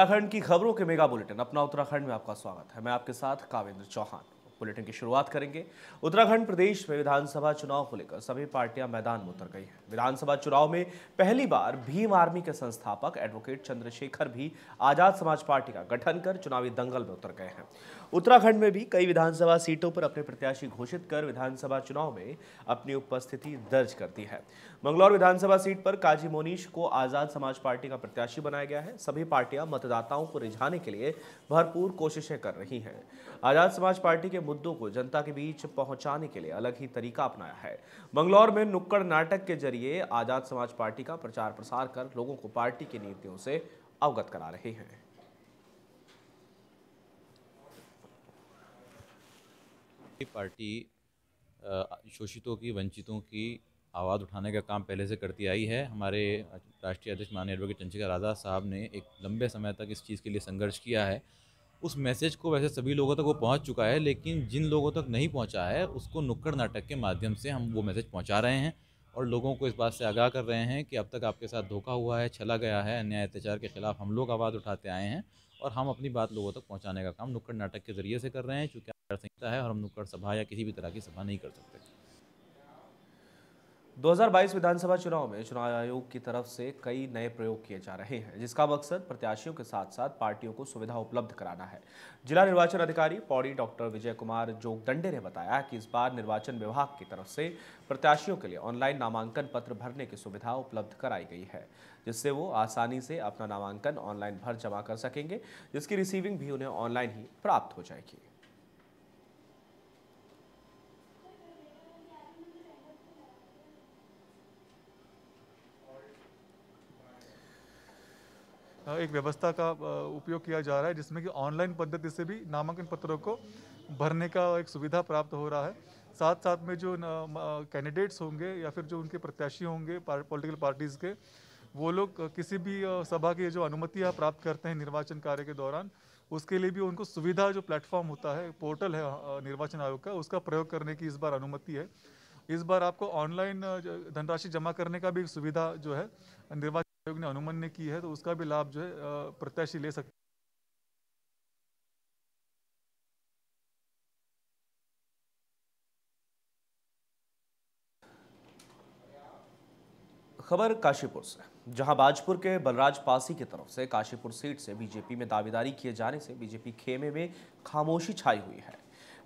उत्तराखंड की खबरों के मेगा बुलेटिन अपना उत्तराखंड में आपका स्वागत है मैं आपके साथ कावेंद्र चौहान बुलेटिन की शुरुआत करेंगे उत्तराखंड प्रदेश में विधानसभा चुनाव को लेकर सभी पार्टियां मैदान में उतर गई हैं विधानसभा चुनाव में पहली बार भीम आर्मी के संस्थापक एडवोकेट चंद्रशेखर भी आजाद समाज पार्टी का गठन कर चुनावी दंगल में उतर गए हैं उत्तराखंड में भी कई विधानसभा सीटों पर अपने प्रत्याशी घोषित कर विधानसभा चुनाव में अपनी उपस्थिति दर्ज करती है मंगलौर विधानसभा सीट पर काजी मोनीश को आजाद समाज पार्टी का प्रत्याशी बनाया गया है सभी पार्टियां मतदाताओं को रिझाने के लिए भरपूर कोशिशें कर रही हैं आजाद समाज पार्टी के मुद्दों को जनता के बीच पहुंचाने के लिए अलग ही तरीका अपनाया है मंगलौर में नुक्कड़ नाटक के जरिए आजाद समाज पार्टी का प्रचार प्रसार कर लोगों को पार्टी की नीतियों से अवगत करा रहे हैं पार्टी शोषितों की वंचितों की आवाज़ उठाने का काम पहले से करती आई है हमारे राष्ट्रीय अध्यक्ष माननीय एडवोकेट चंद्रिका राजा साहब ने एक लंबे समय तक इस चीज़ के लिए संघर्ष किया है उस मैसेज को वैसे सभी लोगों तक वो पहुंच चुका है लेकिन जिन लोगों तक नहीं पहुंचा है उसको नुक्कड़ नाटक के माध्यम से हम वो मैसेज पहुंचा रहे हैं और लोगों को इस बात से आगाह कर रहे हैं कि अब तक आपके साथ धोखा हुआ है छला गया है अन्याय अत्याचार के खिलाफ हम लोग आवाज़ उठाते आए हैं और हम अपनी बात लोगों तक पहुँचाने का काम नुक्कड़ नाटक के ज़रिए से कर रहे हैं चूँकि संहिता है और हम नुक्कड़ सभा या किसी भी तरह की सभा नहीं कर सकते 2022 विधानसभा चुनाव में चुनाव आयोग की तरफ से कई नए प्रयोग किए जा रहे हैं जिसका मकसद प्रत्याशियों के साथ साथ पार्टियों को सुविधा उपलब्ध कराना है जिला निर्वाचन अधिकारी पौड़ी डॉक्टर विजय कुमार जोगदंडे ने बताया कि इस बार निर्वाचन विभाग की तरफ से प्रत्याशियों के लिए ऑनलाइन नामांकन पत्र भरने की सुविधा उपलब्ध कराई गई है जिससे वो आसानी से अपना नामांकन ऑनलाइन भर जमा कर सकेंगे जिसकी रिसीविंग भी उन्हें ऑनलाइन ही प्राप्त हो जाएगी एक व्यवस्था का उपयोग किया जा रहा है जिसमें कि ऑनलाइन पद्धति से भी नामांकन पत्रों को भरने का एक सुविधा प्राप्त हो रहा है साथ साथ में जो कैंडिडेट्स होंगे या फिर जो उनके प्रत्याशी होंगे पार, पॉलिटिकल पार्टीज़ के वो लोग किसी भी सभा की जो अनुमतियाँ प्राप्त करते हैं निर्वाचन कार्य के दौरान उसके लिए भी उनको सुविधा जो प्लेटफॉर्म होता है पोर्टल है निर्वाचन आयोग का उसका प्रयोग करने की इस बार अनुमति है इस बार आपको ऑनलाइन धनराशि जमा करने का भी सुविधा जो है निर्वाचन आयोग ने अनुमन्य की है तो उसका भी लाभ जो है प्रत्याशी ले सकते खबर काशीपुर से जहां बाजपुर के बलराज पासी की तरफ से काशीपुर सीट से बीजेपी में दावेदारी किए जाने से बीजेपी खेमे में खामोशी छाई हुई है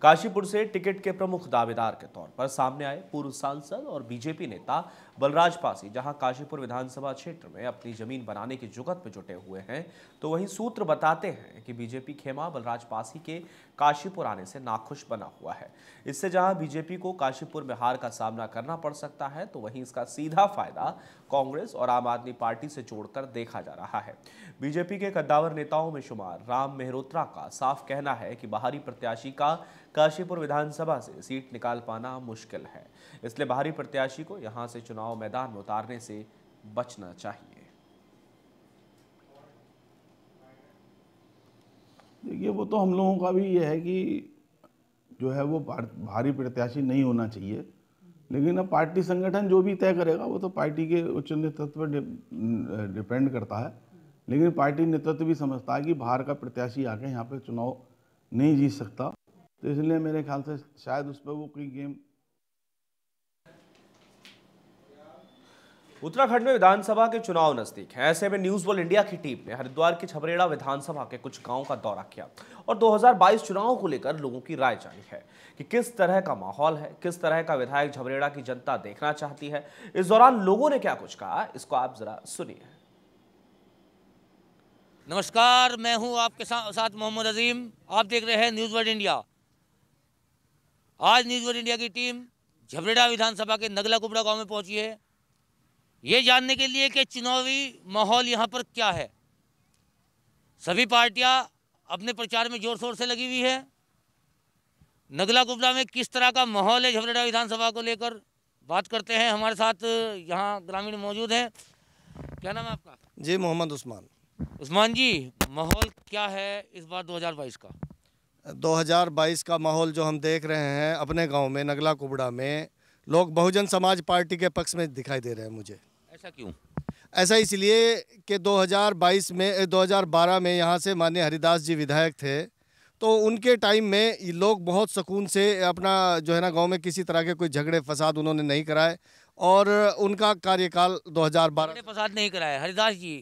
काशीपुर से टिकट के प्रमुख दावेदार के तौर पर सामने आए पूर्व सांसद और बीजेपी नेता बलराज पासी जहां काशीपुर विधानसभा क्षेत्र में अपनी जमीन बनाने की जुगत में जुटे हुए हैं तो वहीं सूत्र बताते हैं कि बीजेपी खेमा बलराज पासी के काशीपुर आने से नाखुश बना हुआ है इससे जहां बीजेपी को काशीपुर में हार का सामना करना पड़ सकता है तो वहीं इसका सीधा फायदा कांग्रेस और आम आदमी पार्टी से जोड़कर देखा जा रहा है बीजेपी के कद्दावर नेताओं में शुमार राम मेहरोत्रा का साफ कहना है कि बाहरी प्रत्याशी का काशीपुर विधानसभा से सीट निकाल पाना मुश्किल है इसलिए बाहरी प्रत्याशी को यहां से चुनाव मैदान में उतारने से बचना चाहिए देखिए वो तो हम लोगों का भी ये है कि जो है वो भारी प्रत्याशी नहीं होना चाहिए लेकिन अब पार्टी संगठन जो भी तय करेगा वो तो पार्टी के उच्च नेतृत्व पर डिपेंड करता है लेकिन पार्टी नेतृत्व भी समझता है कि बाहर का प्रत्याशी आके यहाँ पर चुनाव नहीं जीत सकता तो इसलिए मेरे ख्याल से शायद उस पर वो कोई गेम उत्तराखंड में विधानसभा के चुनाव नजदीक हैं ऐसे में न्यूज वर्ल्ड इंडिया की टीम ने हरिद्वार के छबरेड़ा विधानसभा के कुछ गांव का दौरा किया और 2022 चुनाव को लेकर लोगों की राय जानी है कि किस तरह का माहौल है किस तरह का विधायक छबरेड़ा की जनता देखना चाहती है इस दौरान लोगों ने क्या कुछ कहा इसको आप जरा सुनिए नमस्कार मैं हूँ आपके साथ मोहम्मद अजीम आप देख रहे हैं न्यूज वर्ल्ड इंडिया आज न्यूज़ वन इंडिया की टीम झबरेड़ा विधानसभा के नगला कुबड़ा गांव में पहुंची है ये जानने के लिए कि चुनावी माहौल यहाँ पर क्या है सभी पार्टियाँ अपने प्रचार में जोर शोर से लगी हुई है नगला कुबड़ा में किस तरह का माहौल है झबरेड़ा विधानसभा को लेकर बात करते हैं हमारे साथ यहाँ ग्रामीण मौजूद हैं क्या नाम है आपका जी मोहम्मद उस्मान उस्मान जी माहौल क्या है इस बार 2022 का 2022 का माहौल जो हम देख रहे हैं अपने गांव में नगला कुबड़ा में लोग बहुजन समाज पार्टी के पक्ष में दिखाई दे रहे हैं मुझे ऐसा क्यों ऐसा इसलिए कि 2022 में 2012 में यहाँ से माननीय हरिदास जी विधायक थे तो उनके टाइम में लोग बहुत सुकून से अपना जो है ना गांव में किसी तरह के कोई झगड़े फसाद उन्होंने नहीं कराए और उनका कार्यकाल दो फसाद नहीं कराए हरिदास जी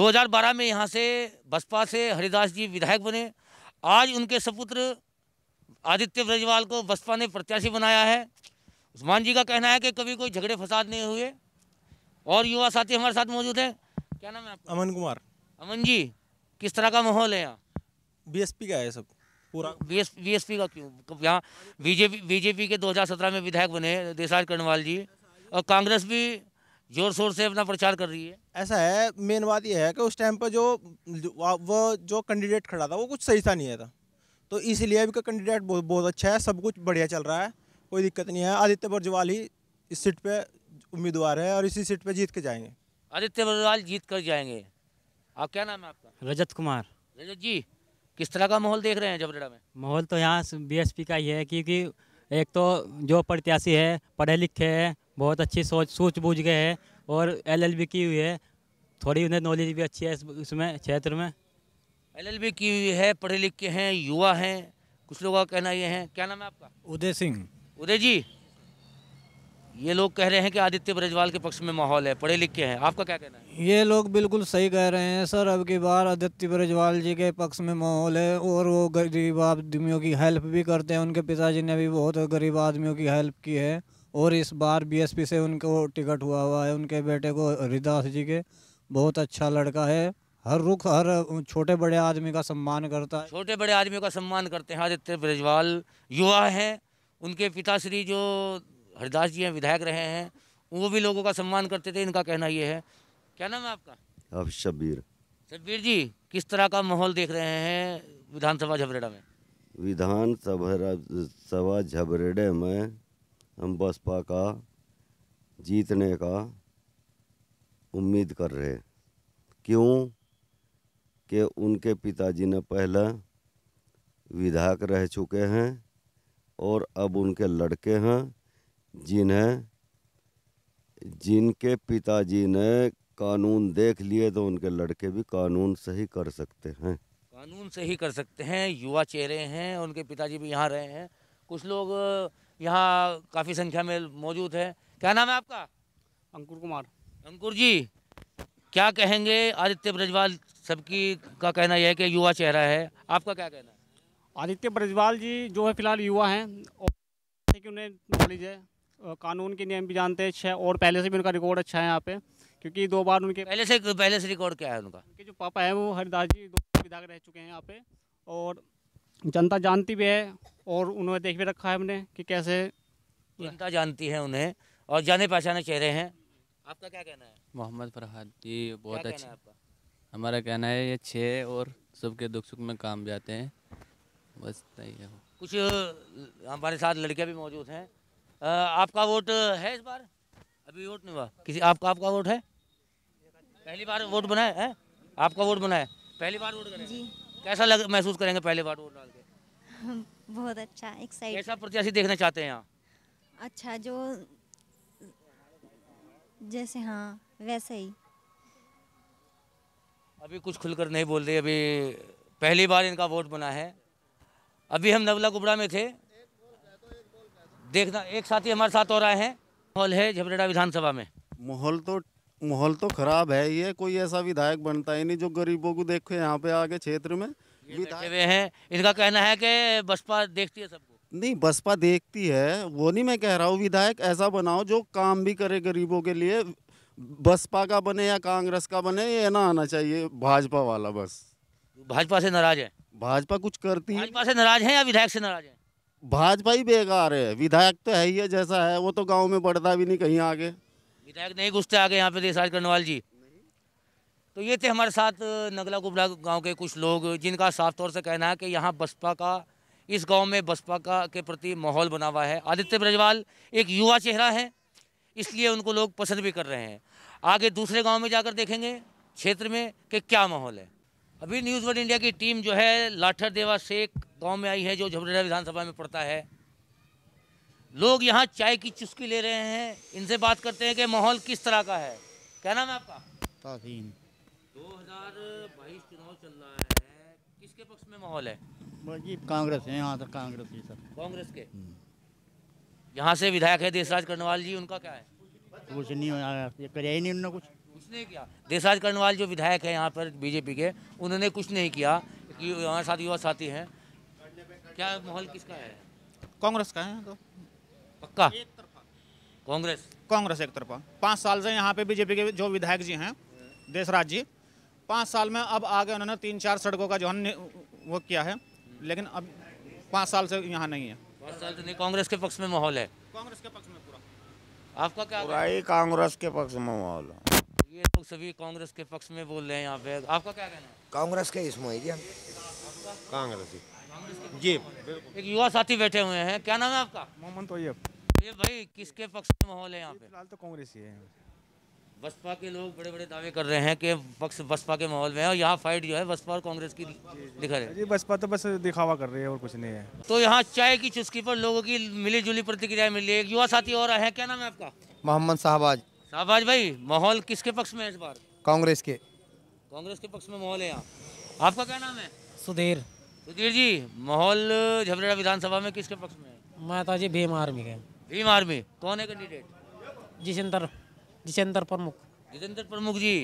दो में यहाँ से बसपा से हरिदास जी विधायक बने आज उनके सपुत्र आदित्य ब्रजवाल को बसपा ने प्रत्याशी बनाया है उस्मान जी का कहना है कि कभी कोई झगड़े फसाद नहीं हुए और युवा साथी हमारे साथ मौजूद हैं क्या नाम है आपका अमन कुमार अमन जी किस तरह का माहौल है यहाँ बीएसपी का है सब पूरा बीएसपी का क्यों यहाँ बीजेपी बीजेपी के 2017 में विधायक बने देसाई कर्णवाल जी और कांग्रेस भी जोर शोर से अपना प्रचार कर रही है ऐसा है मेन बात यह है कि उस टाइम पर जो वो जो कैंडिडेट खड़ा था वो कुछ सही था नहीं था तो इसलिए अभी का कैंडिडेट बहुत बहुत अच्छा है सब कुछ बढ़िया चल रहा है कोई दिक्कत नहीं है आदित्य बरजवाल ही इस सीट पे उम्मीदवार है और इसी सीट पे जीत के जाएंगे आदित्य बरजवाल जीत कर जाएंगे आप क्या नाम है आपका रजत कुमार रजत जी किस तरह का माहौल देख रहे हैं जबरेड़ा में माहौल तो यहाँ बी का ही है क्योंकि एक तो जो प्रत्याशी है पढ़े लिखे है बहुत अच्छी सोच सूझ बूझ गए हैं और एलएलबी की हुई है थोड़ी उन्हें नॉलेज भी अच्छी है इसमें क्षेत्र में एलएलबी की हुई है पढ़े लिखे हैं युवा हैं कुछ लोगों का कहना ये है क्या नाम है आपका उदय सिंह उदय जी ये लोग कह रहे हैं कि आदित्य ब्रजवाल के पक्ष में माहौल है पढ़े लिखे हैं आपका क्या कहना है ये लोग बिल्कुल सही कह रहे हैं सर अब की बार आदित्य ब्रजवाल जी के पक्ष में माहौल है और वो गरीब आदमियों की हेल्प भी करते हैं उनके पिताजी ने भी बहुत गरीब आदमियों की हेल्प की है और इस बार बीएसपी से उनको टिकट हुआ हुआ है उनके बेटे को हरिदास जी के बहुत अच्छा लड़का है हर रुख हर छोटे बड़े आदमी का सम्मान करता है छोटे बड़े आदमी का सम्मान करते हैं आदित्य ब्रजवाल युवा हैं उनके पिताश्री जो हरिदास जी हैं विधायक रहे हैं वो भी लोगों का सम्मान करते थे इनका कहना ये है क्या नाम है आपका अब शब्बीर शब्बीर जी किस तरह का माहौल देख रहे हैं विधानसभा झबरेड़ा में विधानसभा सभा झबरेड़े में हम बसपा का जीतने का उम्मीद कर रहे क्यों कि उनके पिताजी ने पहले विधायक रह चुके हैं और अब उनके लड़के हैं जिन्हें जिनके पिताजी ने कानून देख लिए तो उनके लड़के भी कानून सही कर सकते हैं कानून सही कर सकते हैं युवा चेहरे हैं उनके पिताजी भी यहाँ रहे हैं कुछ लोग यहाँ काफ़ी संख्या में मौजूद है क्या नाम है आपका अंकुर कुमार अंकुर जी क्या कहेंगे आदित्य ब्रजवाल सबकी का कहना यह है कि युवा चेहरा है आपका क्या कहना है आदित्य ब्रजवाल जी जो है फिलहाल युवा हैं और कि उन्हें नॉलेज है कानून के नियम भी जानते हैं अच्छा और पहले से भी उनका रिकॉर्ड अच्छा है यहाँ पे क्योंकि दो बार उनके पहले से पहले से रिकॉर्ड क्या है उनका उनके जो पापा है वो हरिदास जी दो विधायक रह चुके हैं यहाँ पे और जनता जानती भी है और उन्हें देख भी रखा है हमने कि कैसे जनता जानती है उन्हें और जाने पहचाने चेहरे हैं आपका क्या कहना है मोहम्मद फरहाद जी बहुत अच्छे हमारा कहना है ये छः और सबके दुख सुख में काम जाते हैं बस यही है कुछ हमारे साथ लड़के भी मौजूद हैं आपका वोट है इस बार अभी वोट नहीं हुआ किसी आपका आपका वोट है पहली बार वोट बनाया है आपका वोट बनाया पहली बार वोट करें कैसा लग महसूस करेंगे पहली बार वोट डाल के बहुत अच्छा एक्साइट कैसा प्रत्याशी देखना चाहते हैं यहाँ अच्छा जो जैसे हाँ वैसे ही अभी कुछ खुलकर नहीं बोल रहे अभी पहली बार इनका वोट बना है अभी हम नवला कुबड़ा में थे देखना एक साथी हमारे साथ और आए हैं माहौल है झबरेड़ा विधानसभा में माहौल तो माहौल तो खराब है ये कोई ऐसा विधायक बनता ही नहीं जो गरीबों को देखे यहाँ पे आगे क्षेत्र में बैठे हुए हैं इनका कहना है कि बसपा देखती है सबको नहीं बसपा देखती है वो नहीं मैं कह रहा हूँ विधायक ऐसा बनाओ जो काम भी करे गरीबों के लिए बसपा का बने या कांग्रेस का बने ये ना आना चाहिए भाजपा वाला बस भाजपा से नाराज है भाजपा कुछ करती है भाजपा से नाराज है या विधायक से नाराज है भाजपा ही बेकार है विधायक तो है ही है जैसा है वो तो गाँव में बढ़ता भी नहीं कहीं आगे विधायक नहीं घुसते आगे यहाँ पे देश राज जी तो ये थे हमारे साथ नगला गुबरा गांव के कुछ लोग जिनका साफ तौर से कहना है कि यहाँ बसपा का इस गांव में बसपा का के प्रति माहौल बना हुआ है आदित्य ब्रजवाल एक युवा चेहरा है इसलिए उनको लोग पसंद भी कर रहे हैं आगे दूसरे गांव में जाकर देखेंगे क्षेत्र में कि क्या माहौल है अभी न्यूज़ वन इंडिया की टीम जो है लाठर देवा शेख गाँव में आई है जो झबरेड़ा विधानसभा में पड़ता है लोग यहाँ चाय की चुस्की ले रहे हैं इनसे बात करते हैं कि माहौल किस तरह का है क्या नाम है आपका 2022 चुनाव चल रहा है किसके पक्ष में माहौल है कांग्रेस है यहाँ तक कांग्रेस ही सर कांग्रेस के हम्म। यहाँ से विधायक है देशराज करनवाल जी उनका क्या है कुछ नहीं ये करे ही नहीं उन्होंने कुछ कुछ नहीं किया देशराज करनवाल जो विधायक है यहाँ पर बीजेपी के उन्होंने कुछ नहीं किया कि हमारे साथ युवा साथी हैं क्या माहौल किसका है कांग्रेस का है तो पक्का कांग्रेस कांग्रेस एक तरफा पाँच साल से यहाँ पे बीजेपी के जो विधायक जी हैं देशराज जी पाँच साल में अब आगे उन्होंने तीन चार सड़कों का जो है वो किया है लेकिन अब पाँच साल से यहाँ नहीं है कांग्रेस के पक्ष में माहौल है कांग्रेस के पक्ष में पूरा आपका क्या पूरा ही कांग्रेस के पक्ष में माहौल है ये लोग सभी कांग्रेस के पक्ष में बोल रहे हैं यहाँ पे आपका क्या कहना है कांग्रेस के इसमें जी कांग्रेस जी एक युवा साथी बैठे हुए हैं क्या नाम है आपका मोहम्मद तोयब ये भाई किसके पक्ष में माहौल है यहाँ पे फिलहाल तो कांग्रेस ही है बसपा के लोग बड़े बड़े दावे कर रहे हैं कि पक्ष बसपा के माहौल में है और यहाँ फाइट जो है बसपा और कांग्रेस की दिखा रहे हैं बसपा तो बस दिखावा कर रही है और कुछ नहीं है तो यहाँ चाय की चुस्की पर लोगों की मिली जुली प्रतिक्रिया मिली है युवा साथी और है क्या नाम है आपका मोहम्मद शाहबाज शाहबाज भाई माहौल किसके पक्ष में है इस बार कांग्रेस के कांग्रेस के पक्ष में माहौल है यहाँ आपका क्या नाम है सुधीर सुधीर जी माहौल झबरेड़ा विधानसभा में किसके पक्ष में है माता जी भीम आर्मी के भीम आर्मी कौन है कैंडिडेट जिसंतर जितेंद्र प्रमुख जितेंद्र प्रमुख जी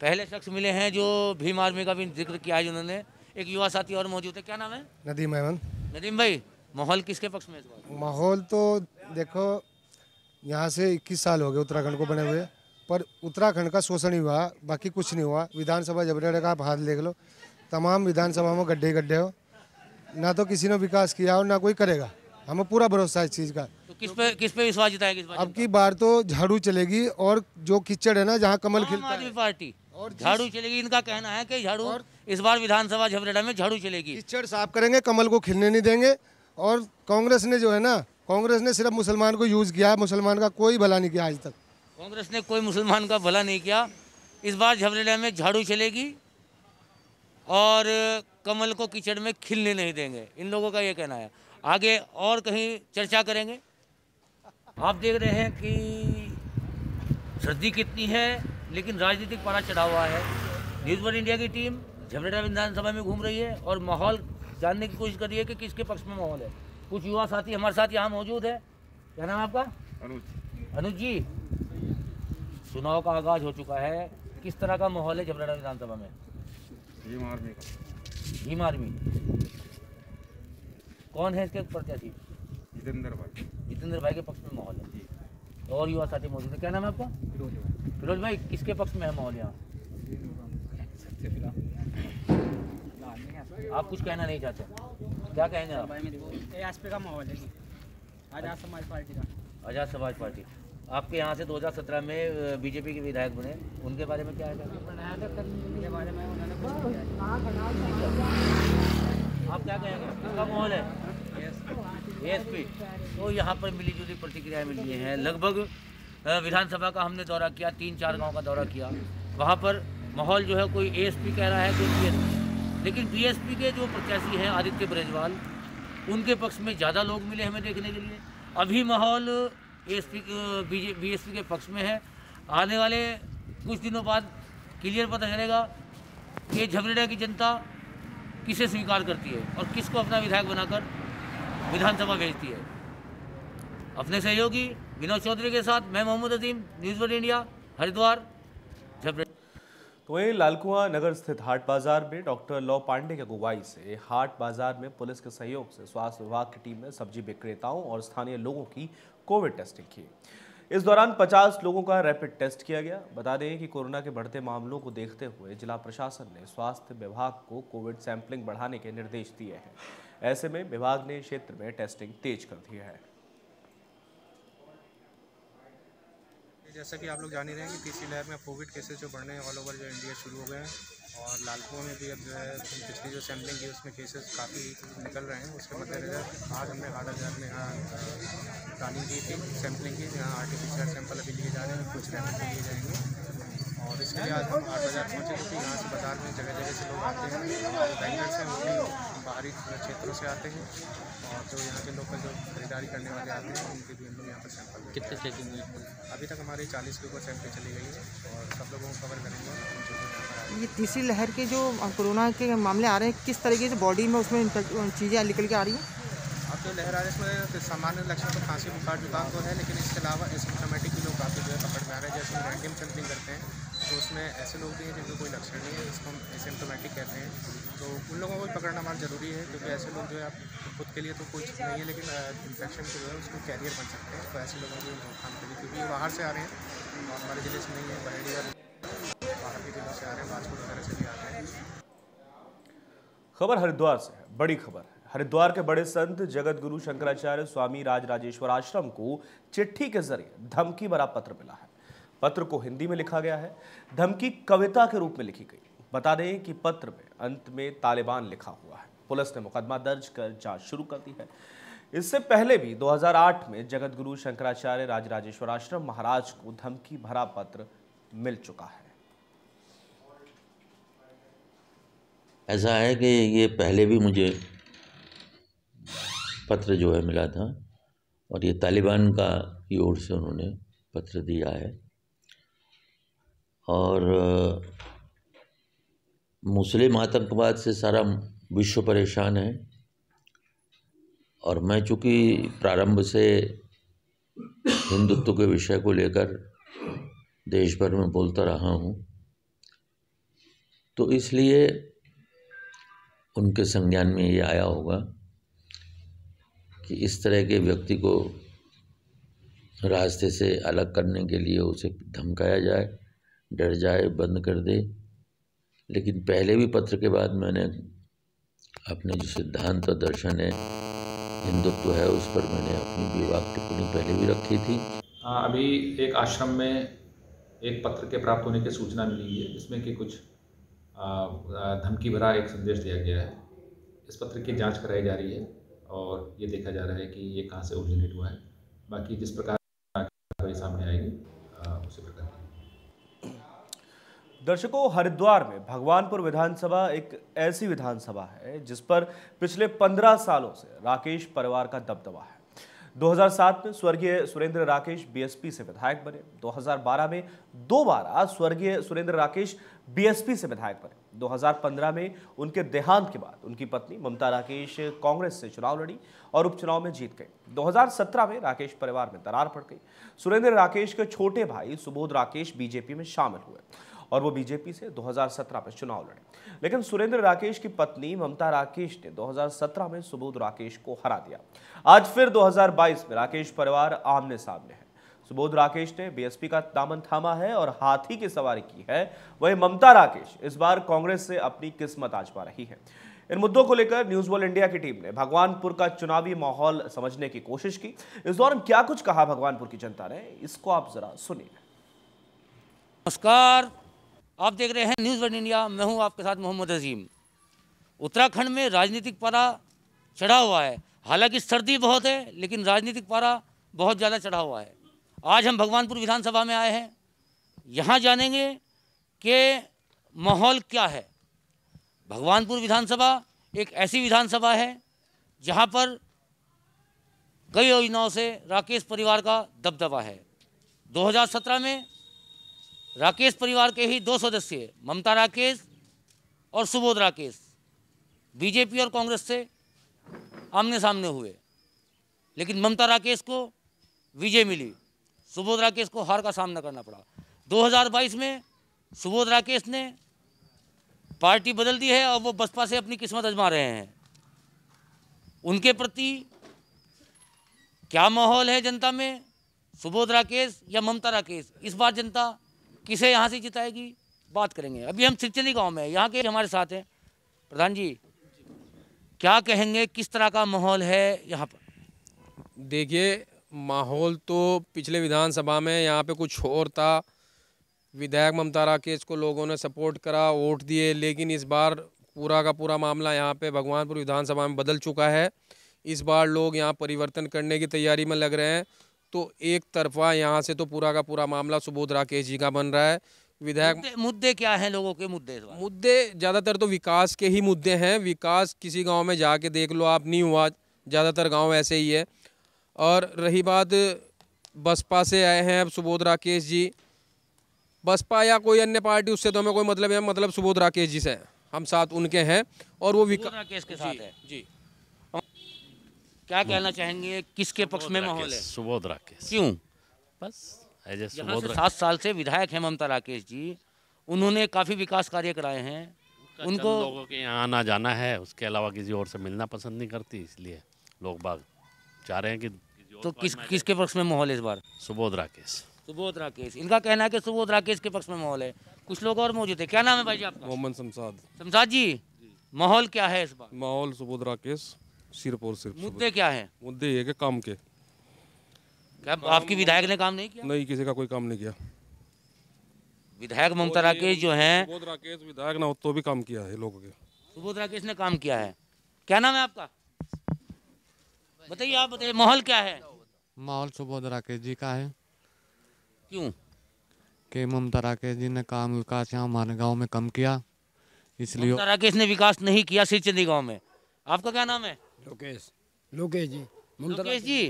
पहले शख्स मिले हैं जो भीम आर्मी का भी जिक्र किया है उन्होंने एक युवा साथी और मौजूद है क्या नाम है नदीम अहमद नदीम भाई माहौल किसके पक्ष में माहौल तो देखो यहाँ से 21 साल हो गए उत्तराखंड को बने हुए पर उत्तराखंड का शोषण ही हुआ बाकी कुछ नहीं हुआ विधानसभा जबरेड़ा का आप हाथ देख लो तमाम विधानसभा में गड्ढे गड्ढे हो ना तो किसी ने विकास किया और ना कोई करेगा हमें पूरा भरोसा है इस चीज़ का किस पे किस पे विश्वास जिताएंगे इस बार अब की बार तो झाड़ू चलेगी और जो किचड़ है ना जहाँ कमल खिलता है आदमी पार्टी और झाड़ू चलेगी इनका कहना है की झाड़ू इस बार विधानसभा झबरेड़ा में झाड़ू चलेगी किचड़ साफ करेंगे कमल को खिलने नहीं देंगे और कांग्रेस ने जो है ना कांग्रेस ने सिर्फ मुसलमान को यूज किया मुसलमान का कोई भला नहीं किया आज तक कांग्रेस ने कोई मुसलमान का भला नहीं किया इस बार झबरेड़ा में झाड़ू चलेगी और कमल को कीचड़ में खिलने नहीं देंगे इन लोगों का ये कहना है आगे और कहीं चर्चा करेंगे आप देख रहे हैं कि सर्दी कितनी है लेकिन राजनीतिक पारा चढ़ा हुआ है न्यूज़ वन इंडिया की टीम झमरेटा विधानसभा में घूम रही है और माहौल जानने की कोशिश कर रही है कि किसके पक्ष में माहौल है कुछ युवा साथी हमारे साथ यहाँ मौजूद है क्या नाम आपका अनुज अनुज जी चुनाव का आगाज हो चुका है किस तरह का माहौल है झमरेटा विधानसभा में भीम आर्मी का भीम आर्मी कौन है इसके प्रत्याशी जितेंद्र भाई जितेंद्र भाई के पक्ष में माहौल है और युवा साथी मौजूद है क्या नाम है आपका फिरोज भाई किसके पक्ष में है माहौल यहाँ आप कुछ कहना नहीं चाहते क्या कहेंगे आप का माहौल है आजाद समाज पार्टी का आजाद समाज पार्टी आपके यहाँ से 2017 में बीजेपी के विधायक बने उनके बारे में क्या है आप क्या कहेंगे माहौल है एसपी तो यहाँ पर मिली जुली प्रतिक्रियाएँ मिली हैं लगभग विधानसभा का हमने दौरा किया तीन चार गाँव का दौरा किया वहाँ पर माहौल जो है कोई एएसपी कह रहा है कोई बीएसपी लेकिन बीएसपी के जो प्रत्याशी हैं आदित्य ब्रेजवाल उनके पक्ष में ज़्यादा लोग मिले हमें देखने के लिए अभी माहौल एएसपी एस बीएसपी के पक्ष में है आने वाले कुछ दिनों बाद क्लियर पता चलेगा कि झगड़ेडा की जनता किसे स्वीकार करती है और किसको अपना विधायक बनाकर विधानसभा भेजती है अपने सहयोगी विनोद चौधरी के साथ मैं Mohammad Azeem news one India Haridwar तो वहीं लालकुआ नगर स्थित हाट बाजार में डॉक्टर लव पांडे की अगुवाई से हाट बाजार में पुलिस के सहयोग से स्वास्थ्य विभाग की टीम ने सब्जी विक्रेताओं और स्थानीय लोगों की कोविड टेस्टिंग की इस दौरान 50 लोगों का रैपिड टेस्ट किया गया बता दें कि कोरोना के बढ़ते मामलों को देखते हुए जिला प्रशासन ने स्वास्थ्य विभाग को कोविड सैंपलिंग बढ़ाने के निर्देश दिए हैं ऐसे में विभाग ने क्षेत्र में टेस्टिंग तेज कर दी है जैसा कि आप लोग जान ही रहे हैं कि तीसरी लहर में कोविड केसेस जो बढ़ने ऑल ओवर जो इंडिया शुरू हो गए हैं और लालपुआ में भी अब जो है पिछली जो सैम्पलिंग की उसमें केसेस काफ़ी निकल रहे हैं उसके मद्देनज़र आज हमने आठ हज़ार में यहाँ प्लानिंग की थी सैम्पलिंग की यहाँ आर्टिफिशियल सैंपल अभी लिए जा रहे हैं कुछ रैपिड लिए जाएंगे और इसके लिए आज हम आठ हज़ार पहुँचे क्योंकि यहाँ से बाज़ार में जगह जगह से लोग आते हैं बैंकर्स हैं वो बाहरी क्षेत्रों से आते हैं और जो यहाँ के लोकल जो खरीदारी करने वाले आते हैं उनके भी हम लोग यहाँ पर सैंपल कितने चेकिंग हुई अभी तक हमारे चालीस के ऊपर सैंपल चली गई है और सब लोगों को कवर करेंगे ये तीसरी लहर के जो कोरोना के मामले आ रहे हैं किस तरीके से बॉडी में उसमें चीज़ें निकल के आ रही हैं अब जो तो लहर आ रही है इसमें सामान्य लक्षण तो खांसी बुखार जुकाम तो है लेकिन इसके अलावा एसिम्टोमेटिक भी लोग काफ़ी जो है पकड़ में आ रहे हैं जैसे रैंडम सैम्पलिंग करते हैं तो उसमें ऐसे लोग भी हैं जिनको कोई लक्षण नहीं है जिसको हम एसिम्टोमेटिक कहते हैं तो उन लोगों को पकड़ना हमारा ज़रूरी है क्योंकि ऐसे लोग जो है आप खुद के लिए तो कुछ नहीं है लेकिन इन्फेक्शन जो है उसको कैरियर बन सकते हैं तो ऐसे लोगों को रोकथाम के लिए क्योंकि बाहर से आ रहे हैं और हमारे जिले से नहीं है बरेडिया बाहर के जिलों से आ रहे हैं बाजपुर वगैरह से भी आ रहे हैं खबर हरिद्वार से है बड़ी खबर है हरिद्वार के बड़े संत जगत गुरु शंकराचार्य स्वामी राज राजेश्वर आश्रम को चिट्ठी के जरिए धमकी भरा पत्र मिला है पत्र को हिंदी में लिखा गया है धमकी कविता के रूप में लिखी गई बता दें कि पत्र में अंत में तालिबान लिखा हुआ है पुलिस ने मुकदमा दर्ज कर जांच शुरू कर दी है इससे पहले भी 2008 में जगत गुरु शंकराचार्य आश्रम महाराज को धमकी भरा पत्र मिल चुका है ऐसा है कि ये पहले भी मुझे पत्र जो है मिला था और ये तालिबान का की ओर से उन्होंने पत्र दिया है और मुस्लिम आतंकवाद से सारा विश्व परेशान है और मैं चूँकि प्रारंभ से हिंदुत्व के विषय को लेकर देश भर में बोलता रहा हूँ तो इसलिए उनके संज्ञान में ये आया होगा कि इस तरह के व्यक्ति को रास्ते से अलग करने के लिए उसे धमकाया जाए डर जाए बंद कर दे लेकिन पहले भी पत्र के बाद मैंने अपने जो सिद्धांत और दर्शन है हिंदुत्व है उस पर मैंने अपनी विवाह टिप्पणी पहले भी रखी थी हाँ, अभी एक आश्रम में एक पत्र के प्राप्त होने की सूचना मिली है जिसमें कि कुछ धमकी भरा एक संदेश दिया गया है इस पत्र की जांच कराई जा रही है और ये देखा जा रहा है कि ये कहाँ से ओरिजिनेट हुआ है बाकी जिस प्रकार सामने आएगी उसी प्रकार दर्शकों हरिद्वार में भगवानपुर विधानसभा एक ऐसी विधानसभा है जिस पर पिछले 15 सालों से राकेश परिवार का दबदबा है 2007 में स्वर्गीय सुरेंद्र राकेश बीएसपी से विधायक बने 2012 में दो बार स्वर्गीय सुरेंद्र राकेश बीएसपी से विधायक बने 2015 में उनके देहांत के बाद उनकी पत्नी ममता राकेश कांग्रेस से चुनाव लड़ी और उपचुनाव में जीत गई 2017 में राकेश परिवार में दरार पड़ गई सुरेंद्र राकेश के छोटे भाई सुबोध राकेश बीजेपी में शामिल हुए और वो बीजेपी से 2017 में चुनाव लड़े लेकिन सुरेंद्र राकेश की पत्नी ममता राकेश ने 2017 में सुबोध राकेश को हरा दिया आज फिर 2022 में राकेश परिवार आमने सामने है सुबोध राकेश ने बीएसपी का दामन थामा है और हाथी की सवारी की है वही ममता राकेश इस बार कांग्रेस से अपनी किस्मत आज पा रही है इन मुद्दों को लेकर न्यूज वर्ल्ड इंडिया की टीम ने भगवानपुर का चुनावी माहौल समझने की कोशिश की इस दौरान क्या कुछ कहा भगवानपुर की जनता ने इसको आप जरा सुनिए नमस्कार आप देख रहे हैं न्यूज़ वन इंडिया मैं हूं आपके साथ मोहम्मद अजीम उत्तराखंड में राजनीतिक पारा चढ़ा हुआ है हालांकि सर्दी बहुत है लेकिन राजनीतिक पारा बहुत ज़्यादा चढ़ा हुआ है आज हम भगवानपुर विधानसभा में आए हैं यहाँ जानेंगे कि माहौल क्या है भगवानपुर विधानसभा एक ऐसी विधानसभा है जहाँ पर कई योजनाओं से राकेश परिवार का दबदबा है 2017 में राकेश परिवार के ही दो सदस्य ममता राकेश और सुबोध राकेश बीजेपी और कांग्रेस से आमने सामने हुए लेकिन ममता राकेश को विजय मिली सुबोध राकेश को हार का सामना करना पड़ा 2022 में सुबोध राकेश ने पार्टी बदल दी है और वो बसपा से अपनी किस्मत अजमा रहे हैं उनके प्रति क्या माहौल है जनता में सुबोध राकेश या ममता राकेश इस बार जनता किसे यहाँ से जिताएगी बात करेंगे अभी हम सिरचली गांव में यहाँ के हमारे साथ हैं प्रधान जी क्या कहेंगे किस तरह का माहौल है यहाँ पर देखिए माहौल तो पिछले विधानसभा में यहाँ पे कुछ और था विधायक ममता राकेश को लोगों ने सपोर्ट करा वोट दिए लेकिन इस बार पूरा का पूरा मामला यहाँ पे भगवानपुर विधानसभा में बदल चुका है इस बार लोग यहाँ परिवर्तन करने की तैयारी में लग रहे हैं तो एक तरफा यहाँ से तो पूरा का पूरा मामला सुबोध राकेश जी का बन रहा है विधायक मुद्दे, मुद्दे क्या हैं लोगों के मुद्दे मुद्दे ज़्यादातर तो विकास के ही मुद्दे हैं विकास किसी गांव में जाके देख लो आप नहीं हुआ ज़्यादातर गांव ऐसे ही है और रही बात बसपा से आए हैं अब सुबोध राकेश जी बसपा या कोई अन्य पार्टी उससे तो हमें कोई मतलब है मतलब सुबोध राकेश जी से हम साथ उनके हैं और वो विकास राकेश के साथ है जी क्या कहना चाहेंगे किसके पक्ष में माहौल है सुबोध राकेश क्यों बस सात साल से विधायक है ममता राकेश जी उन्होंने काफ़ी विकास कार्य कराए हैं उनको लोगों के यहाँ आना जाना है उसके अलावा किसी और से मिलना पसंद नहीं करती इसलिए लोग बाग चाह रहे हैं कि तो किस किसके पक्ष में माहौल है इस बार सुबोध राकेश सुबोध राकेश इनका कहना है कि सुबोध राकेश के पक्ष में माहौल है कुछ लोग और मौजूद है क्या नाम है भाई जी आपका मोहम्मद शमसाद शमसाद जी माहौल क्या है इस बार माहौल सुबोध राकेश सिर्फ और सिर्फ मुद्दे क्या है मुद्दे ये के काम के क्या आपकी विधायक ने काम नहीं किया नहीं किसी का कोई काम नहीं किया विधायक ममता राकेश जो है सुबोध राकेश विधायक ना हो तो भी काम किया है लोगों के सुबोध राकेश ने काम किया है क्या नाम है आपका बताइए आप बताइए माहौल क्या है माहौल सुबोध राकेश जी का है क्यों के ममता राकेश जी ने काम विकास यहाँ हमारे गाँव में कम किया इसलिए ममता राकेश ने विकास नहीं किया सिरचंदी गाँव में आपका क्या नाम है लोकेश लोकेश जी लोकेश जी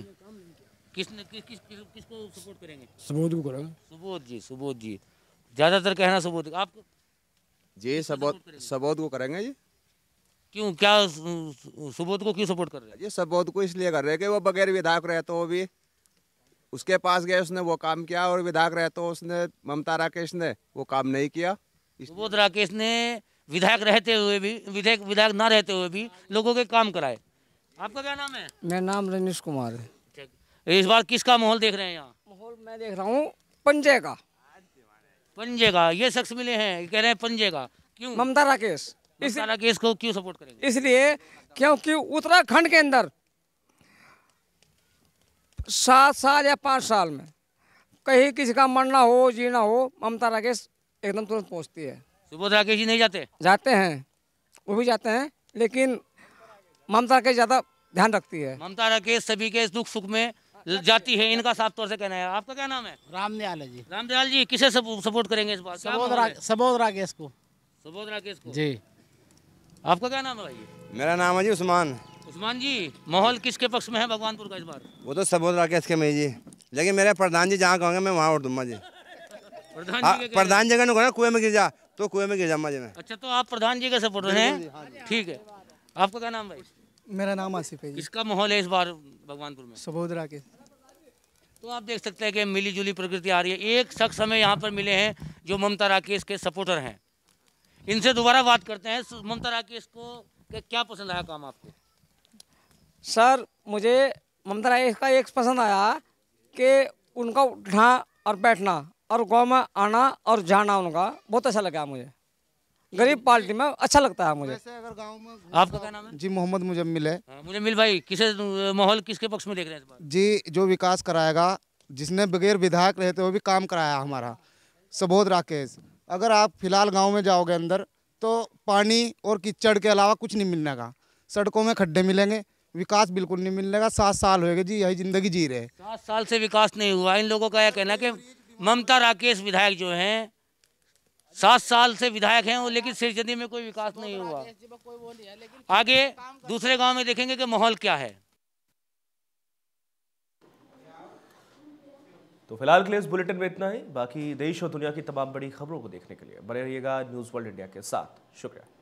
किसने किस किस किसको सपोर्ट करेंगे सुबोध को करेंगे सुबोध जी सुबोध जी ज़्यादातर कहना सुबोध आप जी सबोध सबोध को करेंगे जी क्यों क्या सुबोध को क्यों सपोर्ट कर रहे हैं जी सबोध को इसलिए कर रहे हैं कि वो बगैर विधायक रहे तो भी उसके पास गए उसने वो काम किया और विधायक रहे तो उसने ममता राकेश ने वो काम नहीं किया सुबोध राकेश ने विधायक रहते हुए भी विधायक विधायक ना रहते हुए भी लोगों के काम कराए आपका क्या नाम है मेरा नाम रनीश कुमार है इस बार किसका माहौल देख रहे हैं यहाँ माहौल मैं देख रहा हूँ पंजे का पंजे का ये शख्स मिले हैं कह रहे हैं पंजे का क्यों ममता राकेश इस राकेश को क्यों सपोर्ट करेंगे इसलिए क्योंकि उत्तराखंड के अंदर सात साल या पाँच साल में कहीं किसी का मरना हो जीना हो ममता राकेश एकदम तुरंत पहुँचती है सुबोध राकेश जी नहीं जाते जाते हैं वो भी जाते हैं लेकिन ममता के ज़्यादा ध्यान रखती है ममता राकेश सभी के दुख सुख में जाती है इनका साफ तौर से कहना है आपका क्या नाम है रामदयाल जी रामदयाल जी किसे सपोर्ट करेंगे इस बात सबोध राकेश को सबोध राकेश को जी आपका क्या नाम है भाई मेरा नाम है जी उस्मान उस्मान जी माहौल किसके पक्ष में है भगवानपुर का इस बार वो तो सबोध राकेश के मई जी लेकिन मेरे प्रधान जी जहाँ कहेंगे मैं वहाँ उठ दूंगा जी प्रधान जी हाँ, प्रधान जी कुएं में गिर जा तो कुएं में गिर जाऊंगा जी मैं अच्छा तो आप प्रधान जी का सपोर्टर हैं हाँ हाँ ठीक है आपका क्या नाम भाई मेरा नाम आसिफ है इसका माहौल है इस बार भगवानपुर में सबोदरा के तो आप देख सकते हैं कि मिली जुली प्रकृति आ रही है एक शख्स हमें यहाँ पर मिले हैं जो ममता राकेश के सपोर्टर हैं इनसे दोबारा बात करते हैं ममता राकेश को क्या पसंद आया काम आपको सर मुझे ममता राकेश का एक पसंद आया कि उनका उठना और बैठना और गाँव में आना और जाना उनका बहुत अच्छा लगा मुझे गरीब पार्टी में अच्छा लगता है मुझे अगर गाँव में आपका क्या नाम है जी मोहम्मद मुजम्मिल है हाँ, मुजम्मिल भाई किसे माहौल किसके पक्ष में देख रहे हैं जी जो विकास कराएगा जिसने बगैर विधायक रहे थे वो भी काम कराया हमारा सबोध राकेश अगर आप फिलहाल गाँव में जाओगे अंदर तो पानी और कीचड़ के अलावा कुछ नहीं मिलने का सड़कों में खड्डे मिलेंगे विकास बिल्कुल नहीं मिलने का सात साल हो गए जी यही जिंदगी जी रहे सात साल से विकास नहीं हुआ इन लोगों का यह कहना कि ममता राकेश विधायक जो हैं सात साल से विधायक हैं लेकिन सिरजदी में कोई विकास नहीं तो हुआ आगे दूसरे गांव में देखेंगे कि माहौल क्या है तो फिलहाल के लिए इस बुलेटिन में इतना ही बाकी देश और दुनिया की तमाम बड़ी खबरों को देखने के लिए बने रहिएगा न्यूज़ वर्ल्ड इंडिया के साथ शुक्रिया